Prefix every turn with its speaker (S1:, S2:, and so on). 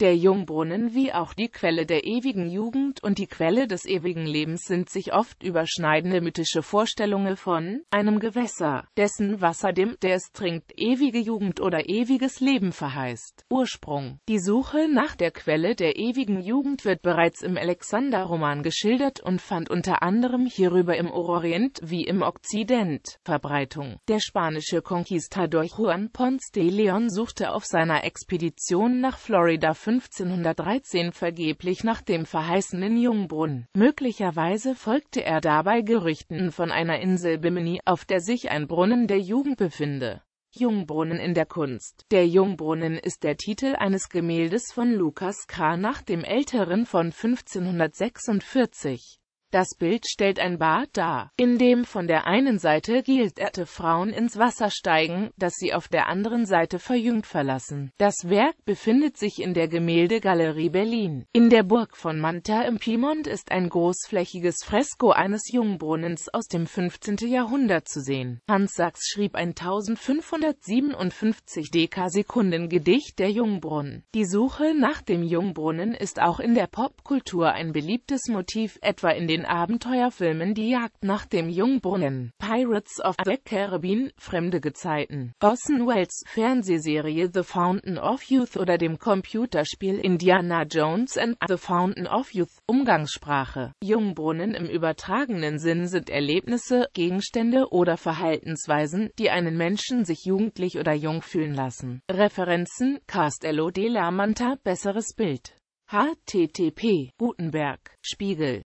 S1: Der Jungbrunnen wie auch die Quelle der ewigen Jugend und die Quelle des ewigen Lebens sind sich oft überschneidende mythische Vorstellungen von einem Gewässer, dessen Wasser dem, der es trinkt, ewige Jugend oder ewiges Leben verheißt. Ursprung Die Suche nach der Quelle der ewigen Jugend wird bereits im Alexander-Roman geschildert und fand unter anderem hierüber im Orient wie im Okzident Verbreitung. Der spanische Conquistador Juan Ponce de Leon suchte auf seiner Expedition nach Florida 1513 vergeblich nach dem verheißenen Jungbrunnen. Möglicherweise folgte er dabei Gerüchten von einer Insel Bimini, auf der sich ein Brunnen der Jugend befinde. Jungbrunnen in der Kunst Der Jungbrunnen ist der Titel eines Gemäldes von Lukas K. nach dem Älteren von 1546. Das Bild stellt ein Bad dar, in dem von der einen Seite geilderte Frauen ins Wasser steigen, das sie auf der anderen Seite verjüngt verlassen. Das Werk befindet sich in der Gemäldegalerie Berlin. In der Burg von Manta im Piemont ist ein großflächiges Fresko eines Jungbrunnens aus dem 15. Jahrhundert zu sehen. Hans Sachs schrieb ein 1557 Dekasekunden Gedicht Der Jungbrunnen. Die Suche nach dem Jungbrunnen ist auch in der Popkultur ein beliebtes Motiv, etwa in den den Abenteuerfilmen Die Jagd nach dem Jungbrunnen, Pirates of the Caribbean, Fremde Gezeiten, Orson Welles Fernsehserie The Fountain of Youth oder dem Computerspiel Indiana Jones and the Fountain of Youth. Umgangssprache Jungbrunnen im übertragenen Sinn sind Erlebnisse, Gegenstände oder Verhaltensweisen, die einen Menschen sich jugendlich oder jung fühlen lassen. Referenzen Castello de la Manta Besseres Bild http Gutenberg Spiegel